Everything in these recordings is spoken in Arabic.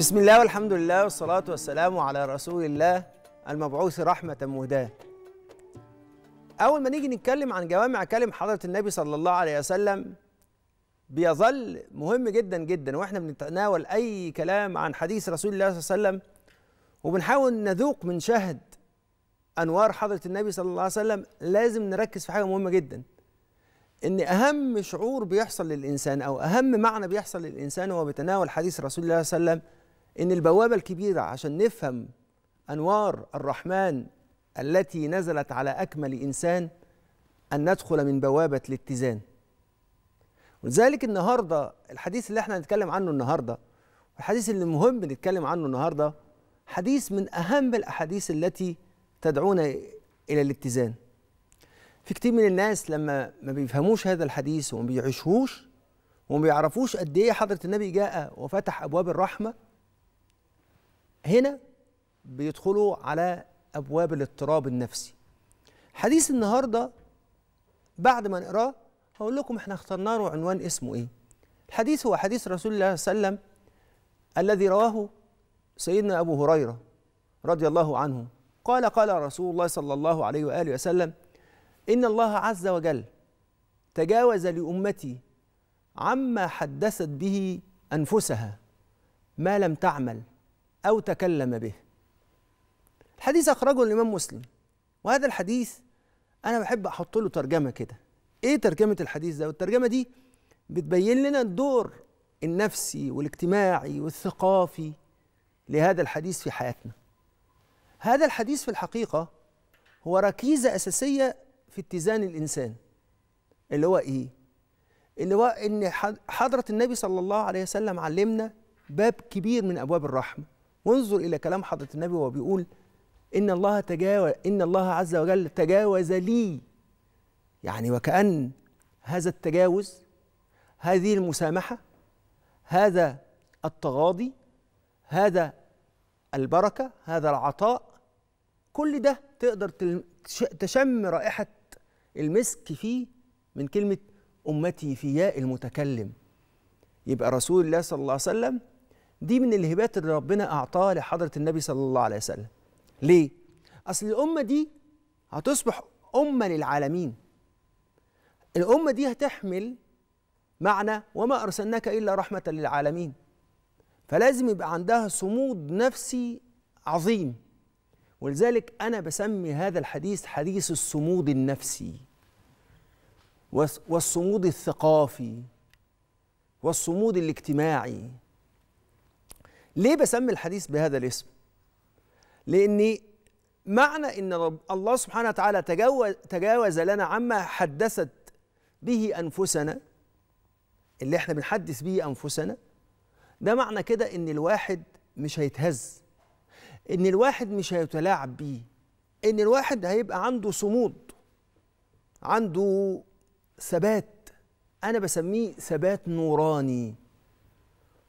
بسم الله والحمد لله والصلاة والسلام على رسول الله المبعوث رحمة مهداة أول ما نيجي نتكلم عن جوامع كلم حضرة النبي صلى الله عليه وسلم بيظل مهم جدا جدا واحنا بنتناول أي كلام عن حديث رسول الله صلى الله عليه وسلم وبنحاول نذوق من شهد أنوار حضرة النبي صلى الله عليه وسلم لازم نركز في حاجة مهمة جدا ان اهم شعور بيحصل للانسان او اهم معنى بيحصل للانسان هو بتناول حديث رسول الله صلى الله عليه وسلم ان البوابه الكبيره عشان نفهم انوار الرحمن التي نزلت على اكمل انسان ان ندخل من بوابه الاتزان ولذلك النهارده الحديث اللي احنا هنتكلم عنه النهارده الحديث اللي مهم نتكلم عنه النهارده حديث من اهم الاحاديث التي تدعونا الى الاتزان في كتير من الناس لما ما بيفهموش هذا الحديث وما بيعيشوش وما بيعرفوش قد ايه حضره النبي جاء وفتح ابواب الرحمه هنا بيدخلوا على ابواب الاضطراب النفسي حديث النهارده بعد ما نقراه هقول لكم احنا اخترنا له عنوان اسمه ايه الحديث هو حديث رسول الله صلى الله عليه وسلم الذي رواه سيدنا ابو هريره رضي الله عنه قال قال رسول الله صلى الله عليه واله وسلم ان الله عز وجل تجاوز لامتي عما حدثت به انفسها ما لم تعمل أو تكلم به الحديث أخرجه الإمام مسلم وهذا الحديث أنا بحب أحط له ترجمة كده إيه ترجمة الحديث ده والترجمة دي بتبين لنا الدور النفسي والاجتماعي والثقافي لهذا الحديث في حياتنا هذا الحديث في الحقيقة هو ركيزة أساسية في اتزان الإنسان اللي هو إيه؟ اللي هو إن حضرة النبي صلى الله عليه وسلم علمنا باب كبير من أبواب الرحمة وانظر الى كلام حضره النبي وهو بيقول ان الله تجاوز ان الله عز وجل تجاوز لي يعني وكأن هذا التجاوز هذه المسامحة هذا التغاضي هذا البركة هذا العطاء كل ده تقدر تشم رائحة المسك فيه من كلمة أمتي في ياء المتكلم يبقى رسول الله صلى الله عليه وسلم دي من الهبات اللي ربنا أعطاها لحضرة النبي صلى الله عليه وسلم ليه؟ أصل الأمة دي هتصبح أمة للعالمين الأمة دي هتحمل معنى وما أرسلناك إلا رحمة للعالمين فلازم يبقى عندها صمود نفسي عظيم ولذلك أنا بسمي هذا الحديث حديث الصمود النفسي والصمود الثقافي والصمود الاجتماعي ليه بسمي الحديث بهذا الاسم لان معنى ان رب الله سبحانه وتعالى تجاوز, تجاوز لنا عما حدثت به انفسنا اللي احنا بنحدث به انفسنا ده معنى كده ان الواحد مش هيتهز ان الواحد مش هيتلاعب بيه ان الواحد هيبقى عنده صمود عنده ثبات انا بسميه ثبات نوراني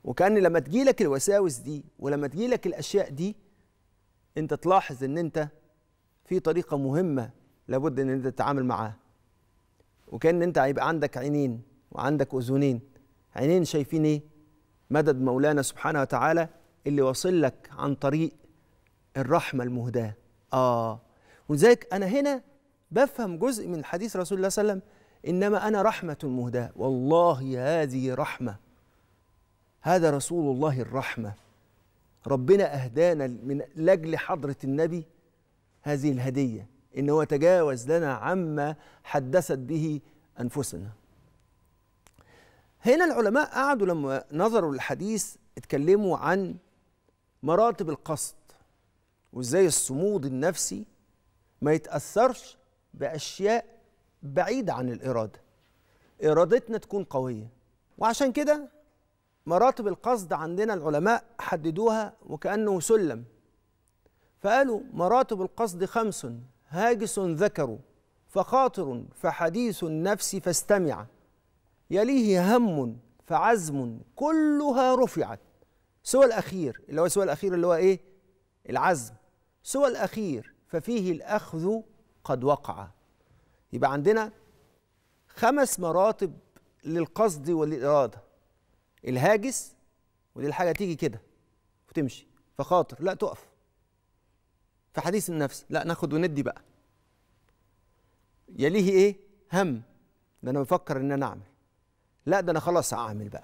وكأن لما تجيلك الوساوس دي ولما تجيلك الأشياء دي أنت تلاحظ أن أنت في طريقة مهمة لابد أن أنت تتعامل معاها وكأن أنت هيبقى عندك عينين وعندك أذنين عينين شايفين إيه؟ مدد مولانا سبحانه وتعالى اللي واصل لك عن طريق الرحمة المهداة آه ولذلك أنا هنا بفهم جزء من حديث رسول الله صلى الله عليه وسلم إنما أنا رحمة مهداة والله هذه رحمة هذا رسول الله الرحمه ربنا اهدانا من لاجل حضره النبي هذه الهديه ان هو تجاوز لنا عما حدثت به انفسنا هنا العلماء قعدوا لما نظروا للحديث اتكلموا عن مراتب القصد وازاي الصمود النفسي ما يتاثرش باشياء بعيده عن الاراده ارادتنا تكون قويه وعشان كده مراتب القصد عندنا العلماء حددوها وكأنه سلم فقالوا مراتب القصد خمس هاجس ذكر فخاطر فحديث النفس فاستمع يليه هم فعزم كلها رفعت سوى الأخير اللي هو سوى الأخير اللي هو إيه العزم سوى الأخير ففيه الأخذ قد وقع يبقى عندنا خمس مراتب للقصد والإرادة الهاجس ودي الحاجه تيجي كده وتمشي فخاطر لا تقف في حديث النفس لا ناخد وندي بقى يليه ايه هم ده انا بفكر ان انا اعمل لا ده انا خلاص هعمل بقى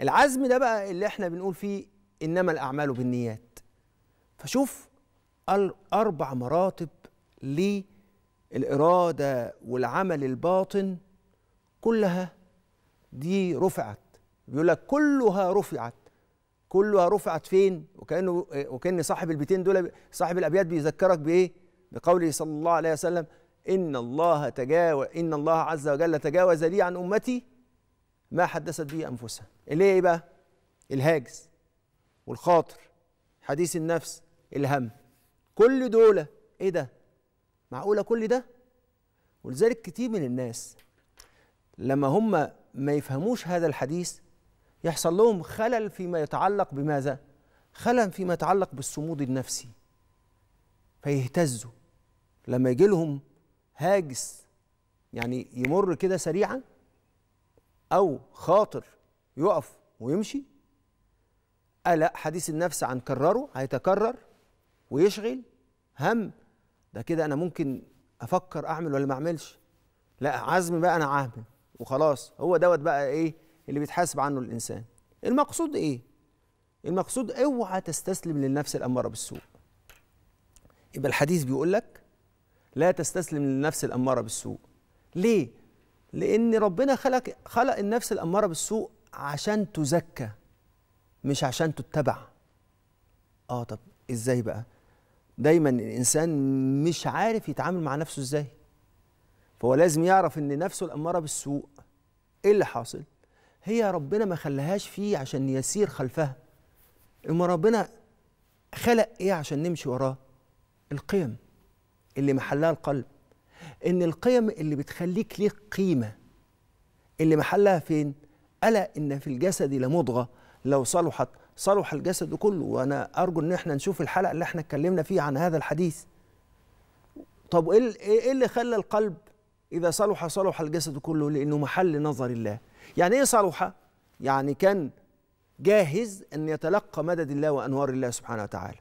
العزم ده بقى اللي احنا بنقول فيه انما الاعمال بالنيات فشوف الاربع مراتب للاراده والعمل الباطن كلها دي رفعت بيقول لك كلها رفعت كلها رفعت فين وكانه وكان صاحب البيتين دول صاحب الابيات بيذكرك بايه بقوله صلى الله عليه وسلم ان الله تجاوز ان الله عز وجل تجاوز لي عن امتي ما حدثت به انفسها اللي هي ايه بقى الهاجس والخاطر حديث النفس الهم كل دول ايه ده معقوله كل ده ولذلك كتير من الناس لما هم ما يفهموش هذا الحديث يحصل لهم خلل فيما يتعلق بماذا؟ خلل فيما يتعلق بالصمود النفسي فيهتزوا لما يجي لهم هاجس يعني يمر كده سريعا أو خاطر يقف ويمشي ألا حديث النفس عن كرره هيتكرر ويشغل هم ده كده أنا ممكن أفكر أعمل ولا ما أعملش لا عزم بقى أنا عامل وخلاص هو دوت بقى إيه اللي بيتحاسب عنه الانسان المقصود ايه المقصود اوعى تستسلم للنفس الاماره بالسوء يبقى الحديث بيقول لك لا تستسلم للنفس الاماره بالسوء ليه لان ربنا خلق خلق النفس الاماره بالسوء عشان تزكى مش عشان تتبع اه طب ازاي بقى دايما الانسان مش عارف يتعامل مع نفسه ازاي فهو لازم يعرف ان نفسه الاماره بالسوء ايه اللي حاصل هي ربنا ما خلاهاش فيه عشان يسير خلفها اما ربنا خلق ايه عشان نمشي وراه القيم اللي محلها القلب ان القيم اللي بتخليك ليك قيمه اللي محلها فين الا ان في الجسد لمضغه لو صلحت صلح الجسد كله وانا ارجو ان احنا نشوف الحلقه اللي احنا اتكلمنا فيها عن هذا الحديث طب ايه, إيه اللي خلى القلب اذا صلح صلح الجسد كله لانه محل نظر الله يعني ايه صروحه يعني كان جاهز ان يتلقى مدد الله وانوار الله سبحانه وتعالى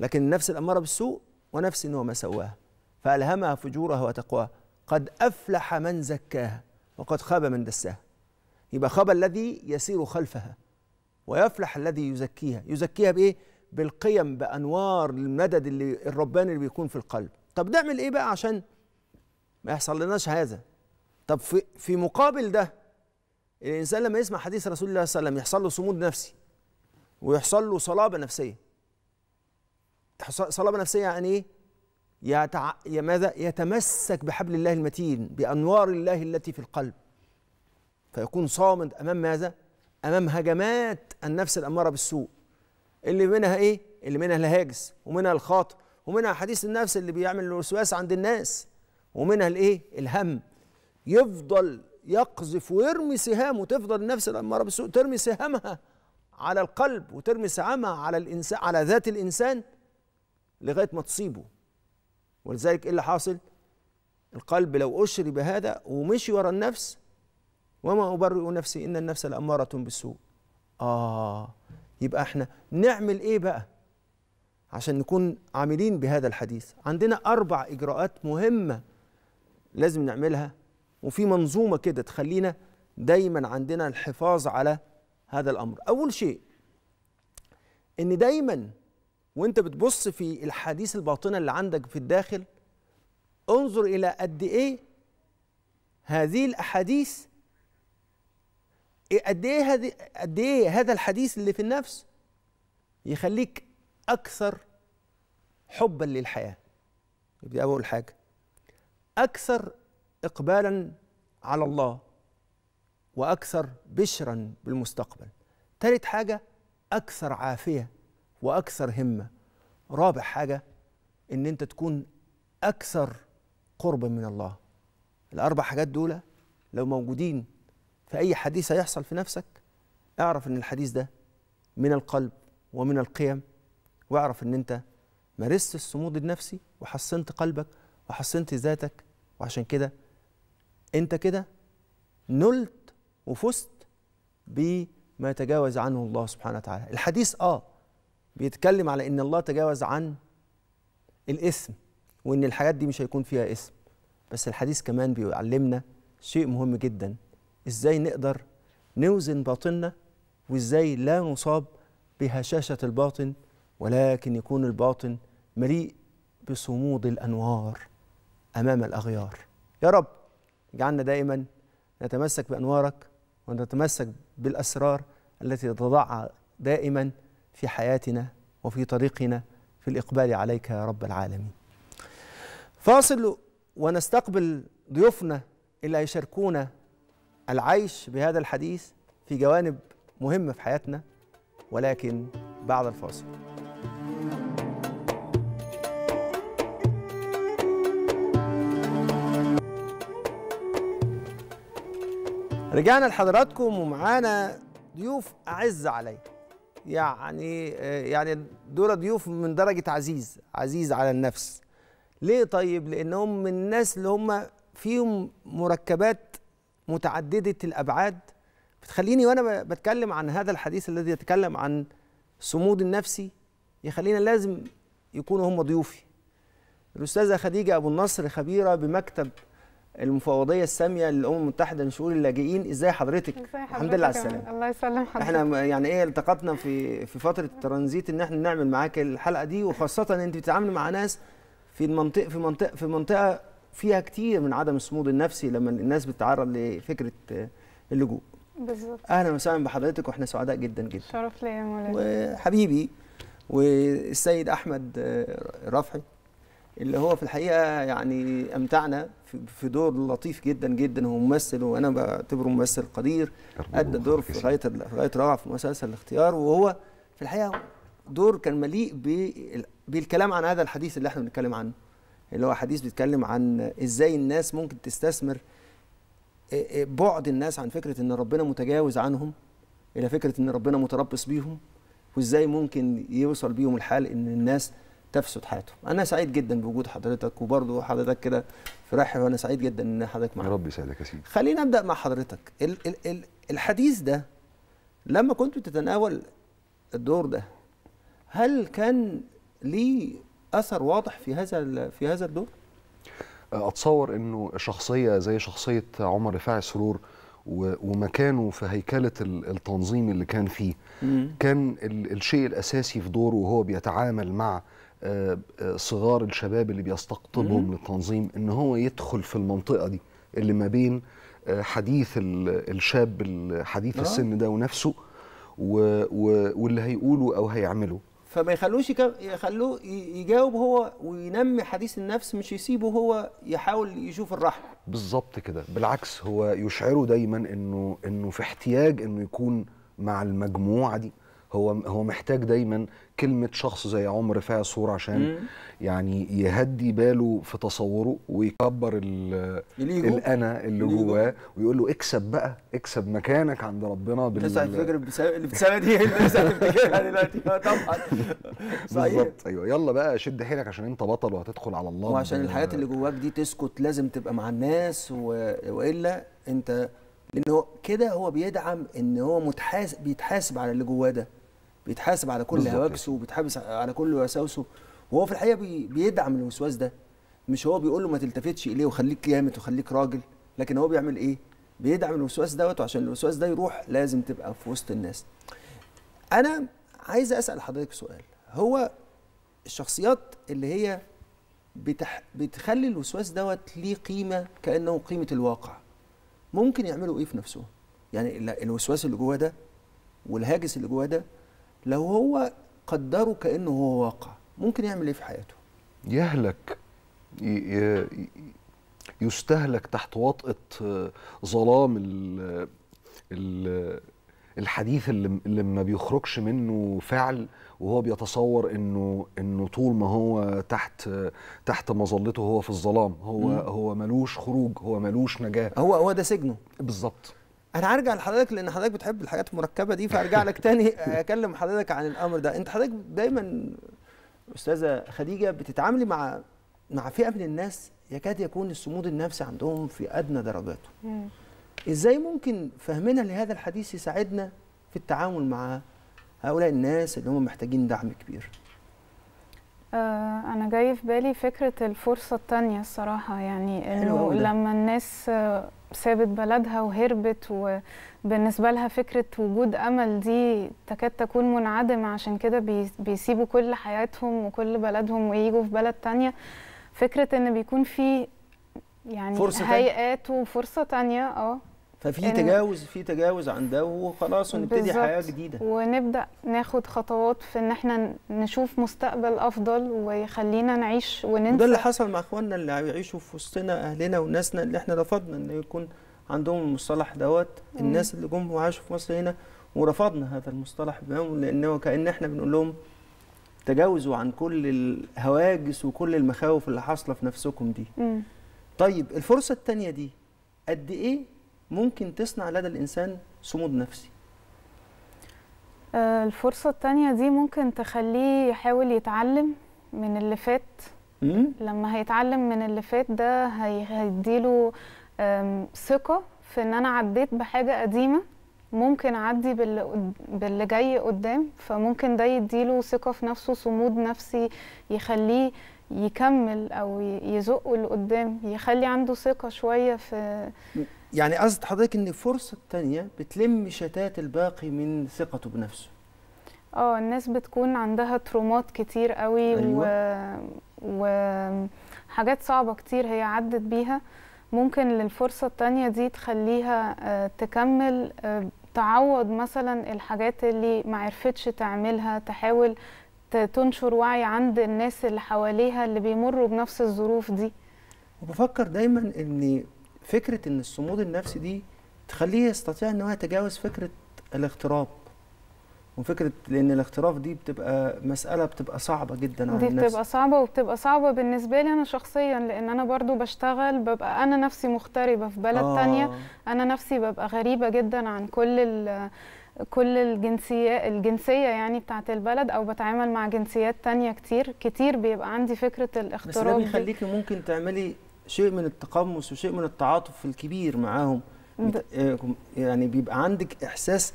لكن النفس الاماره بالسوء ونفس وما سواها فالهمها فجورها وتقواها قد افلح من زكاها وقد خاب من دساها يبقى خاب الذي يسير خلفها ويفلح الذي يزكيها يزكيها بايه بالقيم بانوار المدد اللي الرباني اللي بيكون في القلب طب نعمل ايه بقى عشان ما يحصل لناش هذا طب في في مقابل ده الانسان لما يسمع حديث رسول الله صلى الله عليه وسلم يحصل له صمود نفسي ويحصل له صلابه نفسيه صلابه نفسيه يعني ايه يتع... ماذا يتمسك بحبل الله المتين بانوار الله التي في القلب فيكون صامد امام ماذا امام هجمات النفس الاماره بالسوء اللي منها ايه اللي منها الهاجس ومنها الخاطر ومنها حديث النفس اللي بيعمل الوسواس عند الناس ومنها الايه الهم يفضل يقذف ويرمي سهامه تفضل النفس الأمارة بالسوء ترمي سهامها على القلب وترمي سهامها على الإنسان على ذات الإنسان لغاية ما تصيبه ولذلك إيه اللي حاصل؟ القلب لو أشري بهذا ومشي ورا النفس وما أبرئ نفسي إن النفس لأمارة بالسوء آه يبقى احنا نعمل إيه بقى؟ عشان نكون عاملين بهذا الحديث عندنا أربع إجراءات مهمة لازم نعملها وفي منظومه كده تخلينا دايما عندنا الحفاظ على هذا الامر اول شيء ان دايما وانت بتبص في الحديث الباطنه اللي عندك في الداخل انظر الى قد ايه هذه الاحاديث إيه قد ايه هذه قد ايه هذا الحديث اللي في النفس يخليك اكثر حبا للحياه دي اول حاجه اكثر إقبالا على الله وأكثر بشرا بالمستقبل تالت حاجة أكثر عافية وأكثر همة رابع حاجة إن أنت تكون أكثر قربا من الله الأربع حاجات دول لو موجودين في أي حديث هيحصل في نفسك اعرف إن الحديث ده من القلب ومن القيم واعرف إن أنت مارست الصمود النفسي وحسنت قلبك وحسنت ذاتك وعشان كده انت كده نلت وفزت بما يتجاوز عنه الله سبحانه وتعالى الحديث اه بيتكلم على ان الله تجاوز عن الاثم وان الحاجات دي مش هيكون فيها اسم بس الحديث كمان بيعلمنا شيء مهم جدا ازاي نقدر نوزن باطننا وازاي لا نصاب بهشاشه الباطن ولكن يكون الباطن مليء بصمود الانوار امام الاغيار يا رب اجعلنا دائما نتمسك بأنوارك ونتمسك بالأسرار التي تضع دائما في حياتنا وفي طريقنا في الإقبال عليك يا رب العالمين فاصل ونستقبل ضيوفنا اللي هيشاركونا العيش بهذا الحديث في جوانب مهمة في حياتنا ولكن بعد الفاصل رجعنا لحضراتكم ومعانا ضيوف اعز علي يعني يعني دول ضيوف من درجه عزيز عزيز على النفس ليه طيب لانهم من الناس اللي هم فيهم مركبات متعدده الابعاد بتخليني وانا بتكلم عن هذا الحديث الذي يتكلم عن صمود النفسي يخلينا لازم يكونوا هم ضيوفي الاستاذه خديجه ابو النصر خبيره بمكتب المفوضيه الساميه للامم المتحده لشؤون اللاجئين ازاي حضرتك؟, حضرتك الحمد لله على السلامه الله يسلم حضرتك احنا يعني ايه التقطنا في في فتره الترانزيت ان احنا نعمل معاك الحلقه دي وخاصه ان انت بتتعاملي مع ناس في المنطقه في منطقه في منطقه فيها كتير من عدم الصمود النفسي لما الناس بتتعرض لفكره اللجوء بالظبط اهلا وسهلا بحضرتك واحنا سعداء جدا جدا شرف ليا يا مولانا وحبيبي والسيد احمد رفعي اللي هو في الحقيقه يعني امتعنا في دور لطيف جدا جدا هو ممثل وانا بعتبره ممثل قدير ادى دور في غايه في غايه روعه في مسلسل الاختيار وهو في الحقيقه دور كان مليء بالكلام عن هذا الحديث اللي احنا بنتكلم عنه اللي هو حديث بيتكلم عن ازاي الناس ممكن تستثمر بعد الناس عن فكره ان ربنا متجاوز عنهم الى فكره ان ربنا متربص بيهم وازاي ممكن يوصل بيهم الحال ان الناس تفسد حياته انا سعيد جدا بوجود حضرتك وبرضه حضرتك كده في رحب وانا سعيد جدا ان حضرتك معايا يا رب يسعدك يا سيدي خلينا ابدا مع حضرتك ال ال ال الحديث ده لما كنت بتتناول الدور ده هل كان لي اثر واضح في هذا في هذا الدور اتصور انه شخصيه زي شخصيه عمر رفاعي سرور ومكانه في هيكله التنظيم اللي كان فيه كان الشيء الاساسي في دوره وهو بيتعامل مع صغار الشباب اللي بيستقطبهم للتنظيم ان هو يدخل في المنطقه دي اللي ما بين آه، حديث الشاب حديث آه. السن ده ونفسه و و واللي هيقوله او هيعمله فما يخلوش يخلوه يجاوب هو وينمي حديث النفس مش يسيبه هو يحاول يشوف الرحمه بالظبط كده بالعكس هو يشعره دايما انه انه في احتياج انه يكون مع المجموعه دي هو هو محتاج دايما كلمه شخص زي عمر رفاعي عشان مم. يعني يهدي باله في تصوره ويكبر الانا اللي جواه ويقول له اكسب بقى اكسب مكانك عند ربنا بال تسعه اللي بتسال دي ايه؟ الناس هتفتكرها ايه دلوقتي اه، طبعا بالظبط ايوه يلا بقى شد حيلك عشان انت بطل وهتدخل على الله وعشان الحاجات اللي جواك دي تسكت لازم تبقى مع الناس و... والا انت لانه كده هو بيدعم ان هو متحاسب بيتحاسب على اللي جواه ده بيتحاسب على كل هواجسه وبيتحاسب على كل وساوسه وهو في الحقيقه بي بيدعم الوسواس ده مش هو بيقول له ما تلتفتش اليه وخليك جامد وخليك راجل لكن هو بيعمل ايه بيدعم الوسواس دوت وعشان الوسواس ده يروح لازم تبقى في وسط الناس انا عايز اسال حضرتك سؤال هو الشخصيات اللي هي بتح... بتخلي الوسواس دوت ليه قيمه كانه قيمه الواقع ممكن يعملوا ايه في نفسهم يعني الوسواس اللي جواه ده والهاجس اللي جواه ده لو هو قدره كانه هو واقع ممكن يعمل ايه في حياته يهلك يستهلك تحت وطأة ظلام ال ال الحديث اللي, اللي ما بيخرجش منه فعل وهو بيتصور انه انه طول ما هو تحت تحت مظلته هو في الظلام هو م. هو ملوش خروج هو ملوش نجاه هو هو ده سجنه بالظبط انا هرجع لحضرتك لان حضرتك بتحب الحاجات المركبه دي فارجع لك تاني اكلم حضرتك عن الامر ده انت حضرتك دايما استاذه خديجه بتتعاملي مع مع فئه من الناس يكاد يكون الصمود النفسي عندهم في ادنى درجاته ازاي ممكن فهمنا لهذا الحديث يساعدنا في التعامل مع هؤلاء الناس اللي هم محتاجين دعم كبير آه، أنا جاي في بالي فكرة الفرصة التانية الصراحة يعني إنه لما الناس سابت بلدها وهربت وبالنسبة لها فكرة وجود أمل دي تكاد تكون منعدمة عشان كده بيسيبوا كل حياتهم وكل بلدهم وييجوا في بلد تانية فكرة إن بيكون في يعني فرصة هيئات وفرصة تانية اه ففي آه. تجاوز في تجاوز عن ده وخلاص ونبتدي حياه جديده ونبدا ناخد خطوات في ان احنا نشوف مستقبل افضل ويخلينا نعيش وننسى ده اللي حصل مع اخواننا اللي بيعيشوا في وسطنا اهلنا وناسنا اللي احنا رفضنا ان يكون عندهم المصطلح دوت الناس اللي جم وعاشوا في مصر هنا ورفضنا هذا المصطلح بينهم لانه كان احنا بنقول لهم تجاوزوا عن كل الهواجس وكل المخاوف اللي حاصله في نفسكم دي. مم. طيب الفرصه الثانيه دي قد ايه ممكن تصنع لدى الإنسان صمود نفسي آه، الفرصة التانية دي ممكن تخليه يحاول يتعلم من اللي فات مم؟ لما هيتعلم من اللي فات ده هيديله ثقة في ان انا عديت بحاجة قديمة ممكن اعدي باللي, باللي جاي قدام فممكن ده يديله ثقة في نفسه صمود نفسي يخليه يكمل او يزقه لقدام يخلي عنده ثقه شويه في يعني قصد حضرتك ان الفرصه الثانيه بتلم شتات الباقي من ثقته بنفسه اه الناس بتكون عندها ترومات كتير قوي أيوة. و... وحاجات صعبه كتير هي عدت بيها ممكن للفرصه التانية دي تخليها آه، تكمل آه، تعوض مثلا الحاجات اللي ما عرفتش تعملها تحاول تنشر وعي عند الناس اللي حواليها اللي بيمروا بنفس الظروف دي وبفكر دايما ان فكره ان الصمود النفسي دي تخليه يستطيع ان هو يتجاوز فكره الاغتراب وفكره لان الاغتراب دي بتبقى مساله بتبقى صعبه جدا على دي النفس دي بتبقى صعبه وبتبقى صعبه بالنسبه لي انا شخصيا لان انا برضو بشتغل ببقى انا نفسي مغتربه في بلد آه. تانية انا نفسي ببقى غريبه جدا عن كل كل الجنسية الجنسية يعني بتاعت البلد أو بتعامل مع جنسيات تانية كتير كتير بيبقى عندي فكرة الاختراق بس ده بيخليكي ممكن تعملي شيء من التقمص وشيء من التعاطف الكبير معاهم آه، يعني بيبقى عندك إحساس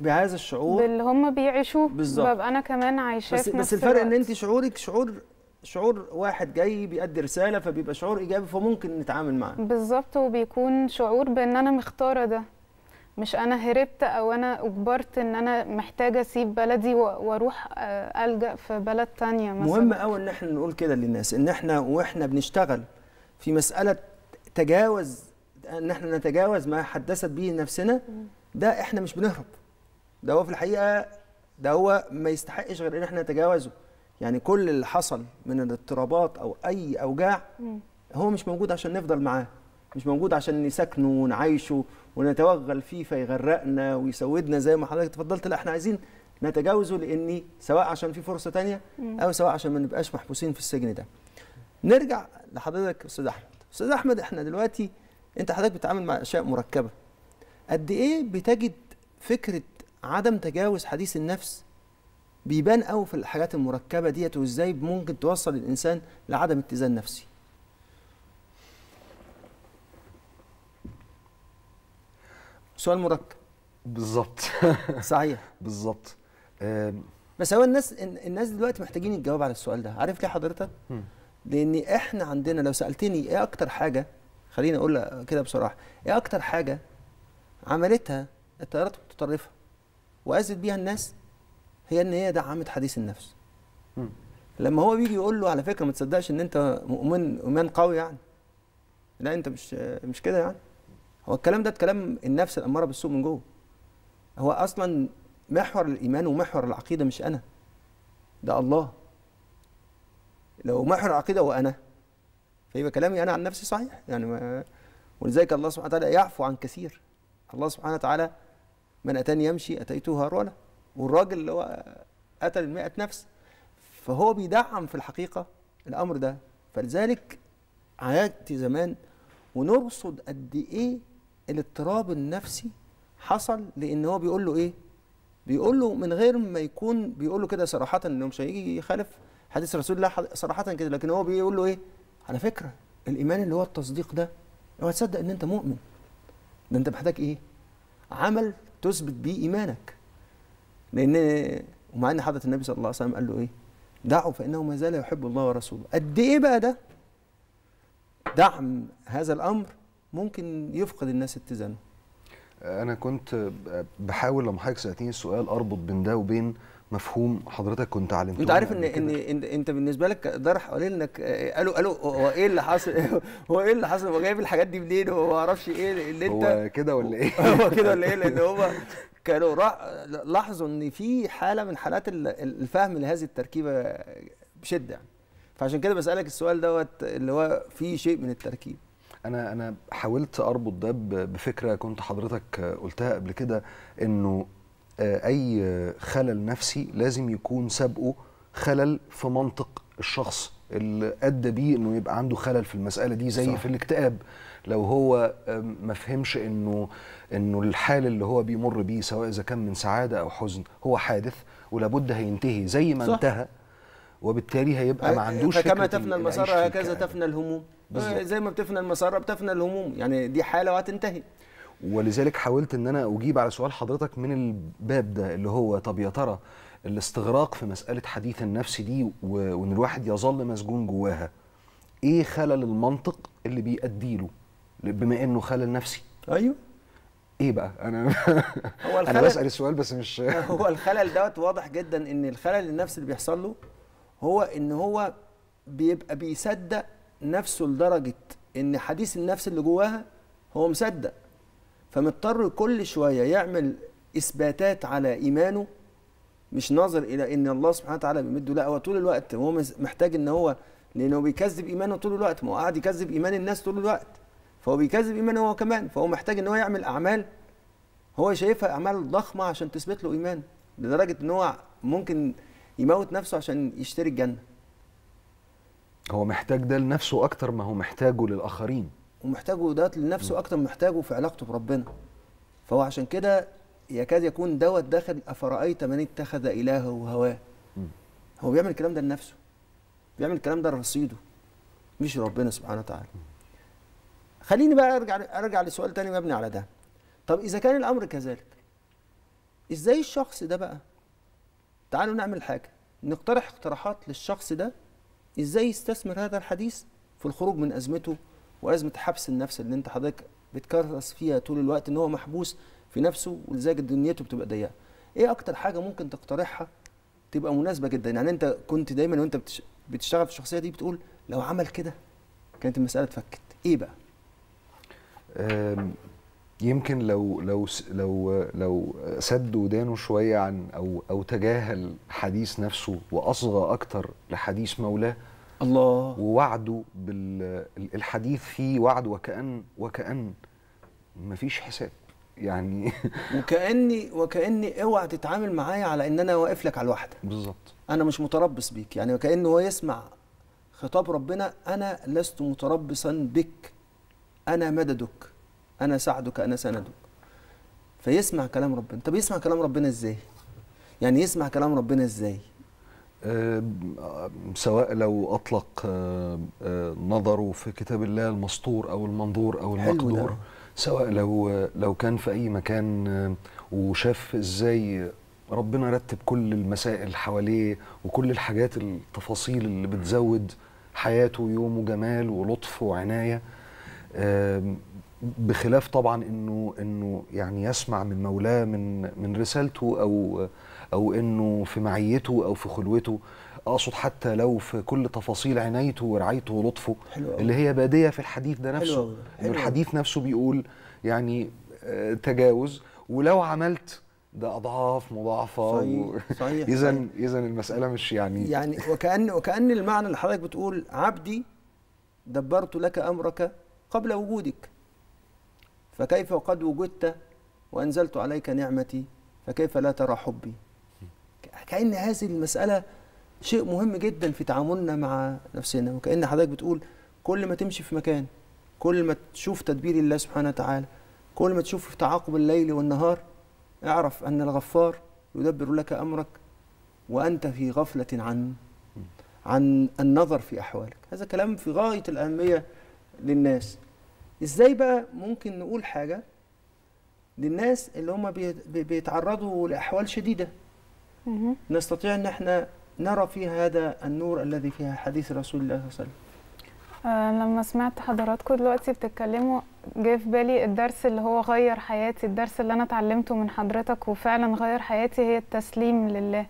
بهذا الشعور باللي هم بيعيشوه بالظبط ببقى أنا كمان عايشاه بس, بس الفرق إن أنت شعورك شعور شعور واحد جاي بيأدي رسالة فبيبقى شعور إيجابي فممكن نتعامل معاه بالظبط وبيكون شعور بإن أنا مختارة ده مش انا هربت او انا اجبرت ان انا محتاجه اسيب بلدي واروح آه، الجا في بلد تانية مثلا مهم قوي ان احنا نقول كده للناس ان احنا واحنا بنشتغل في مساله تجاوز ان احنا نتجاوز ما حدثت به نفسنا ده احنا مش بنهرب ده هو في الحقيقه ده هو ما يستحقش غير ان احنا نتجاوزه يعني كل اللي حصل من الاضطرابات او اي اوجاع هو مش موجود عشان نفضل معاه مش موجود عشان نسكنه ونعيشه ونتوغل فيه فيغرقنا ويسودنا زي ما حضرتك اتفضلت لا احنا عايزين نتجاوزه لاني سواء عشان في فرصه تانية او سواء عشان ما نبقاش محبوسين في السجن ده نرجع لحضرتك استاذ احمد استاذ احمد احنا دلوقتي انت حضرتك بتتعامل مع اشياء مركبه قد ايه بتجد فكره عدم تجاوز حديث النفس بيبان قوي في الحاجات المركبه ديت وازاي ممكن توصل الانسان لعدم اتزان نفسي سؤال مركب بالظبط صحيح بالظبط بس هو الناس الناس دلوقتي محتاجين الجواب على السؤال ده عارف ليه حضرتك لان احنا عندنا لو سالتني ايه اكتر حاجه خليني اقول كده بصراحه ايه اكتر حاجه عملتها التيارات المتطرفه واذت بيها الناس هي ان هي دعمت حديث النفس لما هو بيجي يقول له على فكره ما تصدقش ان انت مؤمن ايمان قوي يعني لا انت مش مش كده يعني هو الكلام ده كلام النفس الاماره بالسوء من جوه هو اصلا محور الايمان ومحور العقيده مش انا ده الله لو محور العقيده هو انا فيبقى كلامي انا عن نفسي صحيح يعني ما ولذلك الله سبحانه وتعالى يعفو عن كثير الله سبحانه وتعالى من اتاني يمشي اتيته هرولا والراجل اللي هو قتل 100 نفس فهو بيدعم في الحقيقه الامر ده فلذلك عياتي زمان ونرصد قد ايه الاضطراب النفسي حصل لان هو بيقول له ايه بيقول له من غير ما يكون بيقول له كده صراحه انه مش هيجي يخالف حديث رسول الله صراحه كده لكن هو بيقول له ايه على فكره الايمان اللي هو التصديق ده هو تصدق ان انت مؤمن ده انت محتاج ايه عمل تثبت بيه ايمانك لان ومع ان حضره النبي صلى الله عليه وسلم قال له ايه دعوا فانه ما زال يحب الله ورسوله قد ايه بقى ده دعم هذا الامر ممكن يفقد الناس اتزانه انا كنت بحاول لما حضرتك سالتني السؤال اربط بين ده وبين مفهوم حضرتك كنت علمته انت عارف ان ان, إن انت بالنسبه لك ضرح قال انك آه، آه، قالوا قالوا هو ايه اللي حصل هو ايه اللي حصل هو جايب الحاجات دي منين هو ما اعرفش ايه اللي انت هو كده ولا ايه هو كده ولا ايه لان هو كانوا لاحظوا ان في حاله من حالات الفهم لهذه التركيبه بشده يعني فعشان كده بسالك السؤال دوت اللي هو في شيء من التركيب انا انا حاولت اربط ده بفكره كنت حضرتك قلتها قبل كده انه آه، اي خلل نفسي لازم يكون سابقه خلل في منطق الشخص اللي ادى بيه انه يبقى عنده خلل في المساله دي زي صح. في الاكتئاب لو هو آه، ما فهمش انه انه الحال اللي هو بيمر بيه سواء اذا كان من سعاده او حزن هو حادث ولابد هينتهي زي ما صح. انتهى وبالتالي هيبقى ما عندوش فكما تفنى المسار هكذا تفنى الهموم بالزبط. آه، زي ما بتفنى المسره بتفنى الهموم يعني دي حاله وهتنتهي ولذلك حاولت ان انا اجيب على سؤال حضرتك من الباب ده اللي هو طب يا ترى الاستغراق في مساله حديث النفس دي وان الواحد يظل مسجون جواها ايه خلل المنطق اللي بيؤدي له بما انه خلل نفسي ايوه ايه بقى انا هو الخلل انا بسال السؤال بس مش هو الخلل دوت واضح جدا ان الخلل النفسي اللي بيحصل له هو ان هو بيبقى بيصدق نفسه لدرجه ان حديث النفس اللي جواها هو مصدق فمضطر كل شويه يعمل اثباتات على ايمانه مش ناظر الى ان الله سبحانه وتعالى بيمده لا هو طول الوقت هو محتاج ان هو لانه بيكذب ايمانه طول الوقت ما هو قاعد يكذب ايمان الناس طول الوقت فهو بيكذب ايمانه هو كمان فهو محتاج ان هو يعمل اعمال هو شايفها اعمال ضخمه عشان تثبت له ايمانه لدرجه ان هو ممكن يموت نفسه عشان يشتري الجنه هو محتاج ده لنفسه اكتر ما هو محتاجه للاخرين ومحتاجه ده لنفسه اكتر ما محتاجه في علاقته بربنا فهو عشان كده يكاد يكون دوت داخل افرايت من اتخذ الهه هواه هو بيعمل الكلام ده لنفسه بيعمل الكلام ده لرصيده مش ربنا سبحانه وتعالى خليني بقى ارجع ارجع لسؤال تاني مبني على ده طب اذا كان الامر كذلك ازاي الشخص ده بقى تعالوا نعمل حاجه نقترح اقتراحات للشخص ده ازاي يستثمر هذا الحديث في الخروج من ازمته وازمه حبس النفس اللي انت حضرتك بتكرس فيها طول الوقت ان هو محبوس في نفسه ولذلك دنيته بتبقى ضيقه ايه اكتر حاجه ممكن تقترحها تبقى مناسبه جدا يعني انت كنت دايما وانت بتشتغل في الشخصيه دي بتقول لو عمل كده كانت المساله اتفكت ايه بقى يمكن لو لو لو لو سد ودانه شويه عن او او تجاهل حديث نفسه واصغى اكتر لحديث مولاه الله ووعده بالحديث فيه وعد وكأن وكأن مفيش حساب يعني وكأني وكأني اوعى تتعامل معايا على ان انا واقف لك على الواحده بالظبط انا مش متربص بيك يعني وكأنه هو يسمع خطاب ربنا انا لست متربصا بك انا مددك انا سعدك انا سندك فيسمع كلام ربنا طب يسمع كلام ربنا ازاي يعني يسمع كلام ربنا ازاي آه، سواء لو اطلق آه، آه، نظره في كتاب الله المسطور او المنظور او المقدور سواء لو لو كان في اي مكان وشاف ازاي ربنا رتب كل المسائل حواليه وكل الحاجات التفاصيل اللي بتزود حياته يوم جمال ولطف وعنايه بخلاف طبعا انه انه يعني يسمع من مولاه من من رسالته او او انه في معيته او في خلوته اقصد حتى لو في كل تفاصيل عنايته ورعايته ولطفه اللي هي باديه في الحديث ده نفسه حلو. حلو. الحديث نفسه بيقول يعني آه، تجاوز ولو عملت ده اضعاف مضاعفه صحيح و... صحيح اذا اذا المساله مش يعني يعني وكان وكان المعنى اللي حضرتك بتقول عبدي دبرت لك امرك قبل وجودك فكيف وقد وجدت وأنزلت عليك نعمتي فكيف لا ترى حبي كأن هذه المسألة شيء مهم جدا في تعاملنا مع نفسنا وكأن حضرتك بتقول كل ما تمشي في مكان كل ما تشوف تدبير الله سبحانه وتعالى كل ما تشوف في تعاقب الليل والنهار اعرف أن الغفار يدبر لك أمرك وأنت في غفلة عن عن النظر في أحوالك هذا كلام في غاية الأهمية للناس ازاي بقى ممكن نقول حاجه للناس اللي هم بيتعرضوا لاحوال شديده نستطيع ان احنا نرى في هذا النور الذي فيها حديث رسول الله صلى الله عليه وسلم آه، لما سمعت حضراتكم دلوقتي بتتكلموا جه في بالي الدرس اللي هو غير حياتي الدرس اللي انا اتعلمته من حضرتك وفعلا غير حياتي هي التسليم لله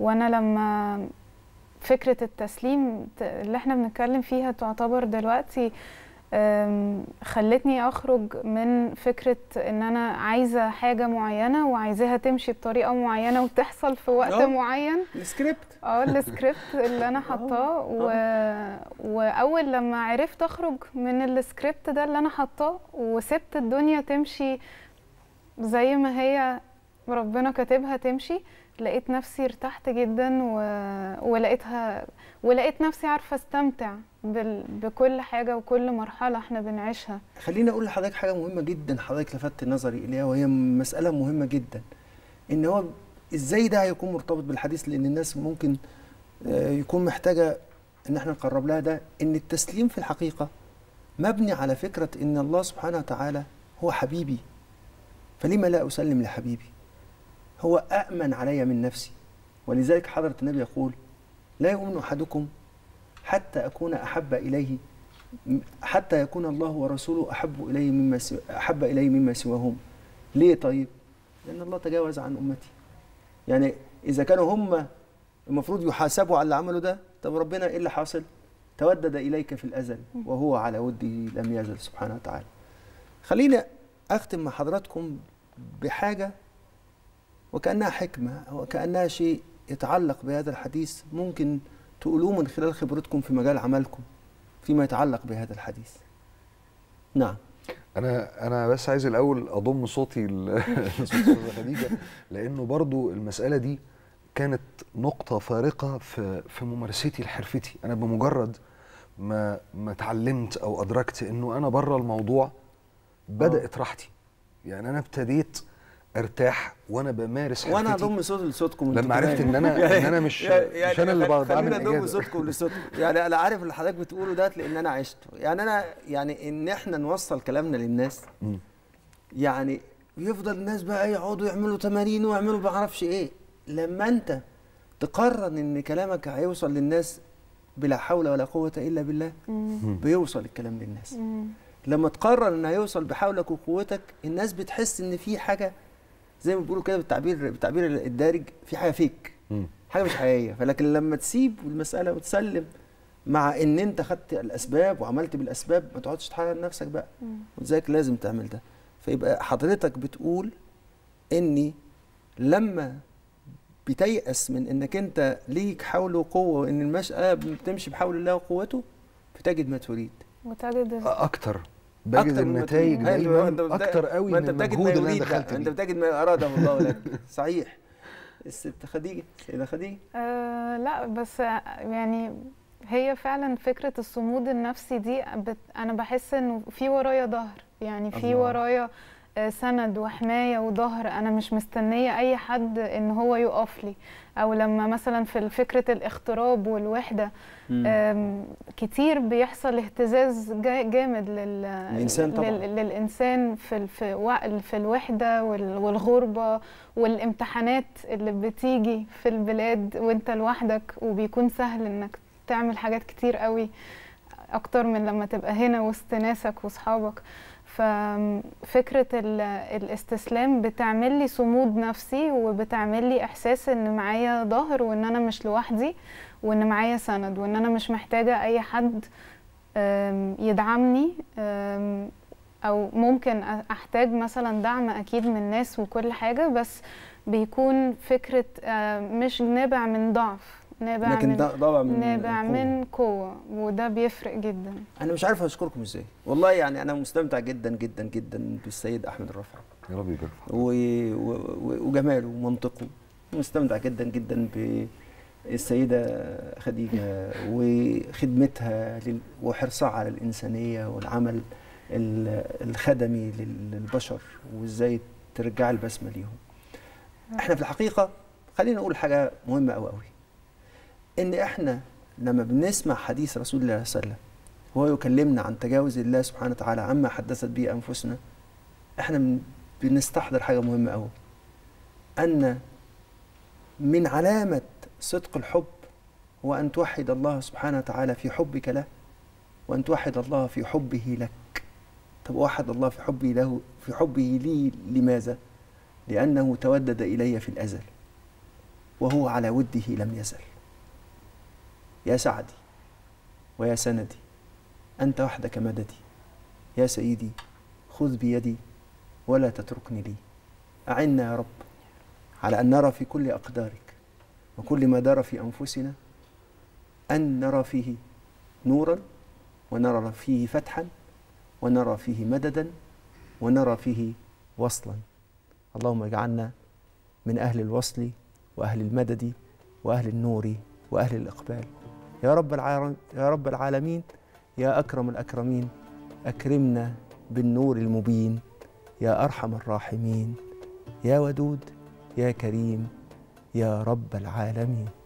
وانا لما فكره التسليم اللي احنا بنتكلم فيها تعتبر دلوقتي آه خلتني اخرج من فكره ان انا عايزه حاجه معينه وعايزاها تمشي بطريقه معينه وتحصل في وقت أوه. معين السكريبت اه السكريبت اللي انا حاطاه و... واول لما عرفت اخرج من السكريبت ده اللي انا حاطاه وسبت الدنيا تمشي زي ما هي ربنا كاتبها تمشي لقيت نفسي ارتحت جدا و... ولقيتها ولقيت نفسي عارفه استمتع بال... بكل حاجه وكل مرحله احنا بنعيشها خليني اقول لحضرتك حاجه مهمه جدا حضرتك لفتت نظري اليها وهي مساله مهمه جدا ان هو ازاي ده هيكون مرتبط بالحديث لان الناس ممكن آه، يكون محتاجه ان احنا نقرب لها ده ان التسليم في الحقيقه مبني على فكره ان الله سبحانه وتعالى هو حبيبي فلما لا اسلم لحبيبي هو امن علي من نفسي ولذلك حضره النبي يقول لا يؤمن احدكم حتى أكون أحب إليه حتى يكون الله ورسوله أحب إليه مما أحب إليه مما سواهم ليه طيب؟ لأن الله تجاوز عن أمتي يعني إذا كانوا هم المفروض يحاسبوا على اللي عملوا ده طب ربنا إيه اللي حاصل؟ تودد إليك في الأزل وهو على وده لم يزل سبحانه وتعالى خلينا أختم مع حضراتكم بحاجة وكأنها حكمة وكأنها شيء يتعلق بهذا الحديث ممكن تقولوه من خلال خبرتكم في مجال عملكم فيما يتعلق بهذا الحديث نعم انا انا بس عايز الاول اضم صوتي لصوت خديجه لانه برضو المساله دي كانت نقطة فارقة في في ممارستي لحرفتي، أنا بمجرد ما ما اتعلمت أو أدركت إنه أنا بره الموضوع بدأت آه. راحتي، يعني أنا ابتديت ارتاح وانا بمارس حرفتي وانا هضم صوت لصوتكم لما عرفت ان انا يعني ان انا مش يعني مش انا يعني اللي بعمل خلينا نضم صوتكم لصوتكم يعني انا عارف اللي حضرتك بتقوله ده لان انا عشته يعني انا يعني ان احنا نوصل كلامنا للناس يعني يفضل الناس بقى يقعدوا يعملوا تمارين ويعملوا ما اعرفش ايه لما انت تقرر ان كلامك هيوصل للناس بلا حول ولا قوه الا بالله بيوصل الكلام للناس لما تقرر ان هيوصل بحولك وقوتك الناس بتحس ان في حاجه زي ما بيقولوا كده بالتعبير بالتعبير الدارج في حاجه فيك حاجه مش حقيقيه فلكن لما تسيب المساله وتسلم مع ان انت خدت الاسباب وعملت بالاسباب ما تقعدش تحلل نفسك بقى ولذلك لازم تعمل ده فيبقى حضرتك بتقول اني لما بتيأس من انك انت ليك حول وقوه وان المساله بتمشي بحول الله وقوته بتجد ما تريد وتجد اكتر بجد النتائج أيوة، دايما اكتر قوي من المجهود اللي انا دخلت انت بتجد ما اراده الله لك صحيح الست خديجه سيده خديجه آه، لا بس يعني هي فعلا فكره الصمود النفسي دي بت... انا بحس انه في ورايا ظهر يعني في ورايا سند وحمايه وظهر انا مش مستنيه اي حد ان هو يقف لي او لما مثلا في فكره الاختراب والوحده كتير بيحصل اهتزاز جامد لل... الانسان طبعا. لل... للانسان في ال... في, و... في الوحده وال... والغربه والامتحانات اللي بتيجي في البلاد وانت لوحدك وبيكون سهل انك تعمل حاجات كتير قوي اكتر من لما تبقى هنا وسط ناسك واصحابك ففكرة الاستسلام بتعمل لي صمود نفسي وبتعمل لي إحساس إن معايا ظهر وإن أنا مش لوحدي وإن معايا سند وإن أنا مش محتاجة أي حد يدعمني أو ممكن أحتاج مثلا دعم أكيد من الناس وكل حاجة بس بيكون فكرة آه، مش نابع من ضعف نابع لكن من ده طبعا من نابع قوة. من قوه وده بيفرق جدا انا مش عارف اشكركم ازاي والله يعني انا مستمتع جدا جدا جدا بالسيد احمد الرفعي يا رب يبارك و... وجماله ومنطقه مستمتع جدا جدا بالسيده خديجه وخدمتها وحرصها على الانسانيه والعمل الخدمي للبشر وازاي ترجع البسمه ليهم احنا في الحقيقه خلينا نقول حاجه مهمه قوي قوي ان احنا لما بنسمع حديث رسول الله صلى الله عليه وسلم وهو يكلمنا عن تجاوز الله سبحانه وتعالى عما حدثت به انفسنا احنا بنستحضر حاجه مهمه قوي ان من علامه صدق الحب هو ان توحد الله سبحانه وتعالى في حبك له وان توحد الله في حبه لك طب وحد الله في حبه له في حبه لي لماذا لانه تودد الي في الازل وهو على وده لم يزل يا سعدي ويا سندي أنت وحدك مددي يا سيدي خذ بيدي ولا تتركني لي أعنا يا رب على أن نرى في كل أقدارك وكل ما دار في أنفسنا أن نرى فيه نورا ونرى فيه فتحا ونرى فيه مددا ونرى فيه وصلا اللهم اجعلنا من أهل الوصل وأهل المدد وأهل النور وأهل الإقبال يا رب العالمين يا رب العالمين يا أكرم الأكرمين أكرمنا بالنور المبين يا أرحم الراحمين يا ودود يا كريم يا رب العالمين